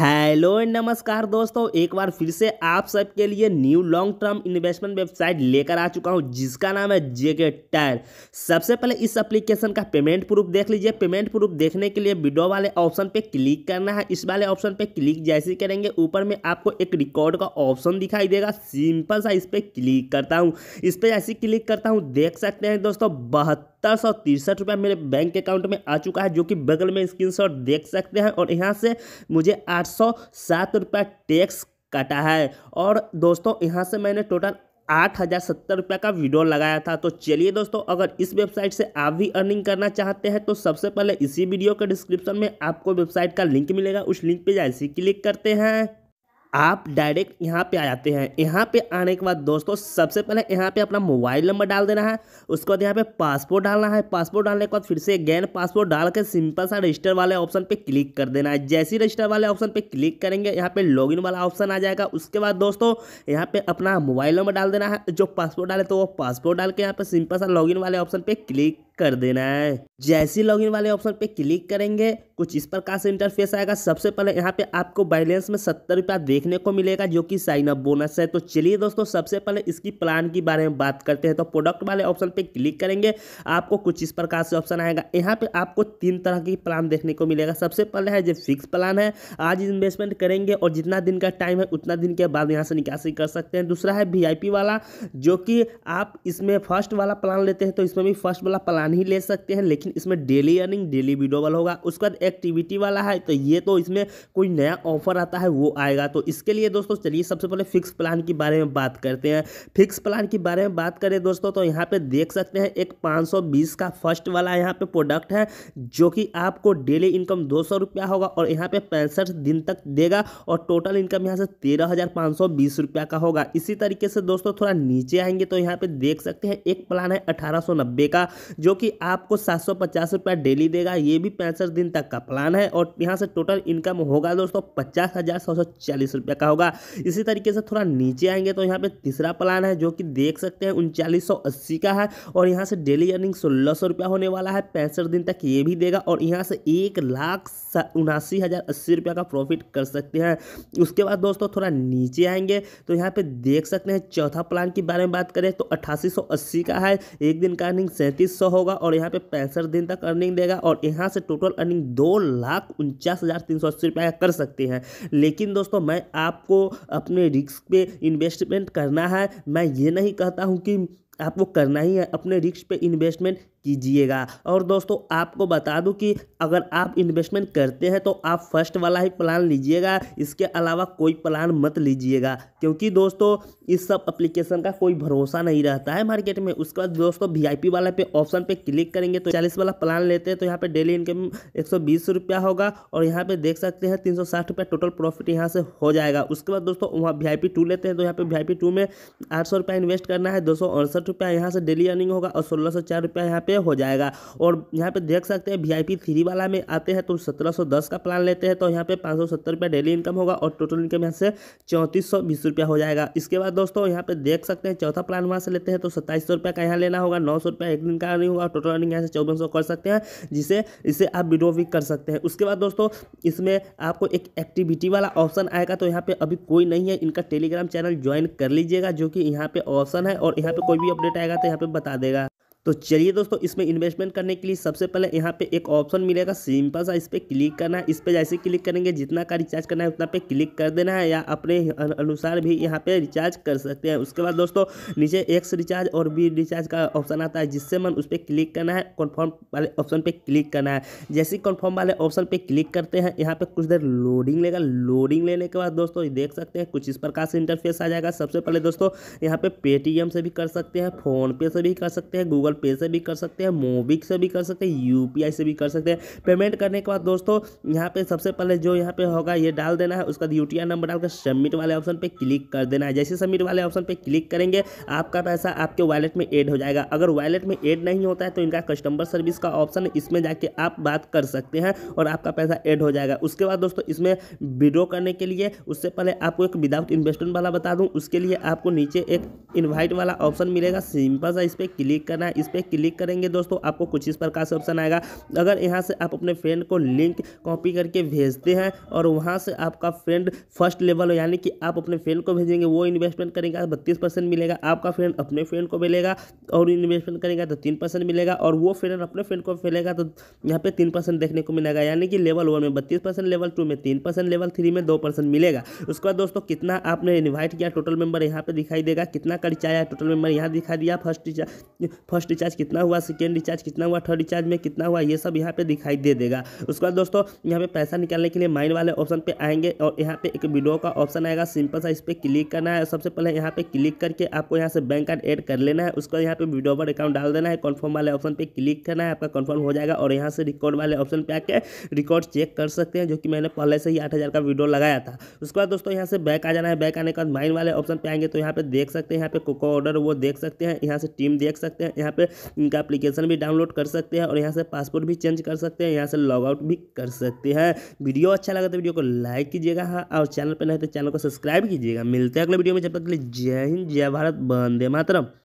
hello नमस्कार दोस्तों एक बार फिर से आप सबके लिए new long term investment website लेकर आ चुका हूं जिसका नाम है जेके टायर सबसे पहले इस एप्लीकेशन का पेमेंट प्रूफ देख लीजिए पेमेंट प्रूफ देखने के लिए वीडियो वाले ऑप्शन पे क्लिक करना है इस वाले ऑप्शन पे क्लिक जैसे करेंगे ऊपर में आपको एक रिकॉर्ड का ऑप्शन दिखाई देगा सिंपल सा इस पर क्लिक करता हूँ इस पर ऐसे क्लिक करता हूँ देख सकते हैं दोस्तों बहत्तर सत्तर सौ तिरसठ रुपया मेरे बैंक अकाउंट में आ चुका है जो कि बगल में स्क्रीनशॉट देख सकते हैं और यहाँ से मुझे आठ सौ सात रुपया टैक्स कटा है और दोस्तों यहाँ से मैंने टोटल आठ हज़ार सत्तर रुपये का वीडियो लगाया था तो चलिए दोस्तों अगर इस वेबसाइट से आप भी अर्निंग करना चाहते हैं तो सबसे पहले इसी वीडियो के डिस्क्रिप्शन में आपको वेबसाइट का लिंक मिलेगा उस लिंक पे जैसे क्लिक करते हैं आप डायरेक्ट यहाँ पे आ जाते हैं यहाँ पे आने के बाद दोस्तों सबसे पहले यहाँ पे अपना मोबाइल नंबर डाल देना है उसके बाद यहाँ पे पासपोर्ट डालना है पासपोर्ट डालने के बाद फिर से गैन पासपोर्ट डाल के सिंपल सा रजिस्टर वाले ऑप्शन पे क्लिक कर देना है जैसे ही रजिस्टर वाले ऑप्शन पे क्लिक करेंगे यहाँ पे लॉगिन वाला ऑप्शन आ जाएगा उसके बाद दोस्तों यहाँ पे अपना मोबाइल नंबर डाल देना है जो पासपोर्ट डाले तो वो पासपोर्ट डाल के यहाँ पे सिंपल सा लॉग वाले ऑप्शन पे क्लिक कर देना है जैसे लॉगिन वाले ऑप्शन पे क्लिक करेंगे कुछ इस प्रकार से इंटरफेस आएगा सबसे पहले यहाँ पे आपको बैलेंस में सत्तर रुपया देखने को मिलेगा जो कि साइन अप बोनस है तो चलिए दोस्तों सबसे पहले इसकी प्लान के बारे में बात करते हैं तो प्रोडक्ट वाले ऑप्शन पे क्लिक करेंगे आपको कुछ इस प्रकार से ऑप्शन आएगा यहाँ पे आपको तीन तरह की प्लान देखने को मिलेगा सबसे पहले है जो फिक्स प्लान है आज इन्वेस्टमेंट करेंगे और जितना दिन का टाइम है उतना दिन के बाद यहाँ से निकासी कर सकते हैं दूसरा है वी वाला जो कि आप इसमें फर्स्ट वाला प्लान लेते हैं तो इसमें भी फर्स्ट वाला प्लान प्लान ही ले सकते हैं लेकिन इसमें डेली अर्निंग डेली वीडियो वाला होगा उसके बाद एक्टिविटी वाला है तो ये तो इसमें कोई नया ऑफर आता है वो आएगा तो इसके लिए दोस्तों चलिए सबसे पहले फिक्स प्लान के बारे में बात करते हैं फिक्स प्लान के बारे में बात करें दोस्तों तो यहाँ पर देख सकते हैं एक पाँच का फर्स्ट वाला यहाँ पर प्रोडक्ट है जो कि आपको डेली इनकम दो होगा और यहाँ पर पैंसठ दिन तक देगा और टोटल इनकम यहाँ से तेरह का होगा इसी तरीके से दोस्तों थोड़ा नीचे आएंगे तो यहाँ पर देख सकते हैं एक प्लान है अठारह का जो कि आपको सात सौ पचास रुपया डेली देगा ये भी पैंसठ दिन तक का प्लान है और यहाँ से टोटल इनकम होगा दोस्तों पचास हज़ार सौ सौ चालीस रुपये का होगा इसी तरीके से थोड़ा नीचे आएंगे तो यहाँ पे तीसरा प्लान है जो कि देख सकते हैं उनचालीस सौ अस्सी का है और यहाँ से डेली अर्निंग सोलह सौ रुपया होने वाला है पैंसठ दिन तक ये भी देगा और यहाँ से एक लाख उनासी हज़ार अस्सी रुपया का प्रॉफिट कर सकते हैं उसके बाद दोस्तों थोड़ा नीचे आएंगे तो यहाँ पे देख सकते हैं चौथा प्लान के बारे में बात करें तो अट्ठासी का है एक दिन का अर्निंग सैंतीस होगा होगा और यहाँ पे पैंसठ दिन तक अर्निंग देगा और यहाँ से टोटल अर्निंग दो लाख उनचास हज़ार तीन सौ अस्सी रुपये कर सकते हैं लेकिन दोस्तों मैं आपको अपने रिस्क पे इन्वेस्टमेंट करना है मैं ये नहीं कहता हूँ कि आपको करना ही है अपने रिस्क पे इन्वेस्टमेंट कीजिएगा और दोस्तों आपको बता दूं कि अगर आप इन्वेस्टमेंट करते हैं तो आप फर्स्ट वाला ही प्लान लीजिएगा इसके अलावा कोई प्लान मत लीजिएगा क्योंकि दोस्तों इस सब अप्लीकेशन का कोई भरोसा नहीं रहता है मार्केट में उसके बाद दोस्तों वी वाला पे ऑप्शन पे क्लिक करेंगे तो चालीस वाला प्लान लेते हैं तो यहाँ पर डेली इनकम एक सौ होगा और यहाँ पे देख सकते हैं तीन सौ टोटल प्रॉफिट यहाँ से हो जाएगा उसके बाद दोस्तों वहाँ वी आई लेते हैं तो यहाँ पे वी आई में आठ इन्वेस्ट करना है दो सौ यहाँ से डेली अर्निंग होगा और सोलह सौ यहाँ पे हो जाएगा और यहाँ पे देख सकते हैं वीआईपी थ्री वाला में आते हैं तो सत्रह का प्लान लेते हैं तो यहाँ पे पाँच रुपया डेली इनकम होगा और टोटल इनकम यहाँ से चौंतीस रुपया हो जाएगा इसके बाद दोस्तों यहाँ पे देख सकते हैं चौथा प्लान वहाँ से लेते हैं तो सत्ताईस रुपया का यहाँ लेना होगा नौ सौ रुपया एक दिन का अर्निंग होगा टोटल अर्निंग यहाँ से चौबीस कर सकते हैं जिसे इसे आप विड्रो भी कर सकते हैं उसके बाद दोस्तों इसमें आपको एक एक्टिविटी वाला ऑप्शन आएगा तो यहाँ पे अभी कोई नहीं है इनका टेलीग्राम चैनल ज्वाइन कर लीजिएगा जो कि यहाँ पे ऑप्शन है और यहाँ पे कोई भी अपडेट आएगा तो यहाँ पे बता देगा तो चलिए दोस्तों इसमें इन्वेस्टमेंट करने के लिए सबसे पहले यहाँ पे एक ऑप्शन मिलेगा सिंपल सा इस पर क्लिक करना है इस पर जैसे क्लिक करेंगे जितना का रिचार्ज करना है उतना पे क्लिक कर देना है या अपने अनुसार भी यहाँ पे रिचार्ज कर सकते हैं उसके बाद दोस्तों नीचे एक्स रिचार्ज और बी रिचार्ज का ऑप्शन आता है जिससे मन उस पर क्लिक करना है कन्फर्म वाले ऑप्शन पर क्लिक करना है जैसे ही कन्फर्म वाले ऑप्शन पर क्लिक करते हैं यहाँ पर कुछ देर लोडिंग लेगा लोडिंग लेने के बाद दोस्तों देख सकते हैं कुछ इस प्रकार से इंटरफेस आ जाएगा सबसे पहले दोस्तों यहाँ पे पेटीएम से भी कर सकते हैं फ़ोनपे से भी कर सकते हैं गूगल पे से भी कर सकते हैं मोबिक से भी कर सकते हैं यूपीआई से भी कर सकते हैं पेमेंट करने के बाद दोस्तों यहाँ पे सबसे पहले जो यहाँ पे होगा ये डाल देना है उसका यूटीआई नंबर डालकर सबमिट वाले ऑप्शन पर क्लिक कर देना है जैसे सबमिट वाले ऑप्शन पर क्लिक करेंगे आपका पैसा आपके वॉलेट में एड हो जाएगा अगर वॉलेट में एड नहीं होता है तो इनका कस्टमर सर्विस का ऑप्शन इसमें जाके आप बात कर सकते हैं और आपका पैसा एड हो जाएगा उसके बाद दोस्तों इसमें विड्रो करने के लिए उससे पहले आपको एक विदाउट इन्वेस्टमेंट वाला बता दूं उसके लिए आपको नीचे एक इनवाइट वाला ऑप्शन मिलेगा सिंपल सा इस पर क्लिक करना है इस पर क्लिक करेंगे दोस्तों आपको कुछ इस प्रकार से ऑप्शन आएगा अगर यहाँ से आप अपने फ्रेंड को लिंक कॉपी करके भेजते हैं और वहाँ से आपका फ्रेंड फर्स्ट लेवल यानी कि आप अपने फ्रेंड को भेजेंगे वो इन्वेस्टमेंट करेगा बत्तीस परसेंट मिलेगा आपका फ्रेंड अपने फ्रेंड को मिलेगा और इन्वेस्टमेंट करेगा तो तीन परसेंट मिलेगा और वो फ्रेंड अपने फ्रेंड को मिलेगा तो यहाँ पे तीन परसेंट देखने को मिलेगा यानी कि लेवल वन में बत्तीस परसेंट लेवल टू में तीन परसेंट लेवल थ्री में दो परसेंट मिलेगा उसके बाद दोस्तों कितना आपने इन्वाइट किया टोटल मेंबर यहाँ पे दिखाई देगा कितना खर्चा आया टोटल मेंबर यहाँ दिखा दिया फर्स्ट फर्स्ट फर्स्ट रिचार्ज कितना हुआ सेकेंड रिचार्ज कितना हुआ थर्ड रिचार्ज में कितना हुआ ये सब यहाँ पे दिखाई दे देगा उसके बाद दोस्तों यहाँ पे पैसा निकालने के लिए माइन वाले ऑप्शन पे आएंगे और यहाँ पे एक विडो का ऑप्शन आएगा सिंपल सा इस पर क्लिक करना है सबसे पहले यहाँ पे क्लिक करके आपको यहाँ से बैंक कार्ड एड कर लेना है उसके बाद यहाँ पे वीडियो पर अकाउंट डाल देना है कन्फर्म वाले ऑप्शन पर क्लिक करना है आपका कन्फर्म हो जाएगा और यहाँ से रिकॉर्ड वाले ऑप्शन पर आकर रिकॉर्ड चेक कर सकते हैं जो कि मैंने पहले से ही आठ का विडो लगाया था उसके बाद दोस्तों यहाँ से बैक आ जाना है बैक आने के बाद माइन वाले ऑप्शन पर आएंगे तो यहाँ पे देख सकते हैं यहाँ पे कोको ऑर्डर वो देख सकते हैं यहाँ से टीम देख सकते हैं यहाँ पे इनका एप्लीकेशन भी डाउनलोड कर सकते हैं और यहाँ से पासपोर्ट भी चेंज कर सकते हैं यहाँ से लॉग आउट भी कर सकते हैं वीडियो अच्छा लगा तो वीडियो को लाइक कीजिएगा हाँ और चैनल पर नहीं तो चैनल को सब्सक्राइब कीजिएगा मिलते हैं अगले वीडियो में जब तक जय हिंद जय भारत वंदे मातरम